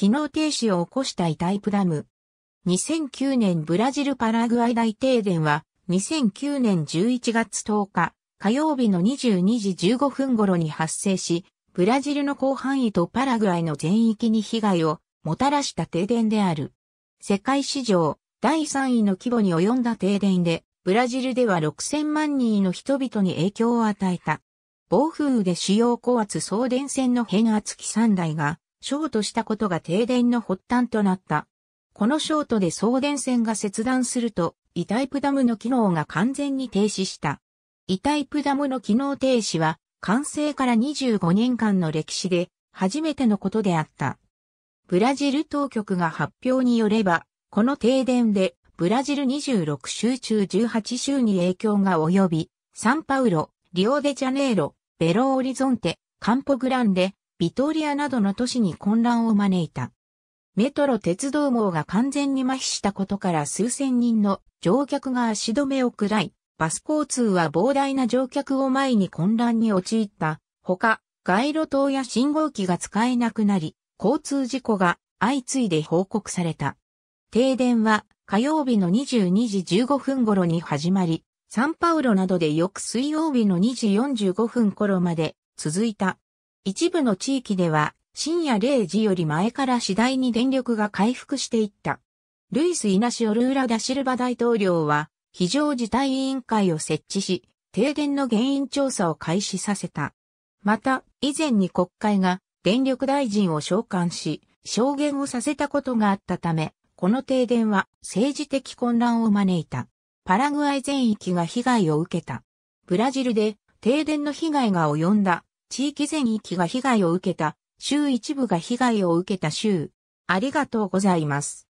機能停止を起こしたイタイプダム。2009年ブラジルパラグアイ大停電は、2009年11月10日、火曜日の22時15分頃に発生し、ブラジルの広範囲とパラグアイの全域に被害をもたらした停電である。世界史上第3位の規模に及んだ停電で、ブラジルでは6000万人の人々に影響を与えた。暴風雨で主要高圧送電線の変圧器3台がショートしたことが停電の発端となった。このショートで送電線が切断すると、イタイプダムの機能が完全に停止した。イタイプダムの機能停止は、完成から25年間の歴史で、初めてのことであった。ブラジル当局が発表によれば、この停電で、ブラジル26州中18州に影響が及び、サンパウロ、リオデジャネイロ、ベロオリゾンテ、カンポグランデ、ビトリアなどの都市に混乱を招いた。メトロ鉄道網が完全に麻痺したことから数千人の乗客が足止めを喰らい、バス交通は膨大な乗客を前に混乱に陥ったほか、街路灯や信号機が使えなくなり、交通事故が相次いで報告された。停電は火曜日の22時15分頃に始まり、サンパウロなどで翌水曜日の2時45分頃まで続いた。一部の地域では深夜0時より前から次第に電力が回復していった。ルイス・イナシオルーラ・ダシルバ大統領は非常事態委員会を設置し、停電の原因調査を開始させた。また、以前に国会が電力大臣を召喚し、証言をさせたことがあったため、この停電は政治的混乱を招いた。パラグアイ全域が被害を受けた。ブラジルで停電の被害が及んだ地域全域が被害を受けた、州一部が被害を受けた州。ありがとうございます。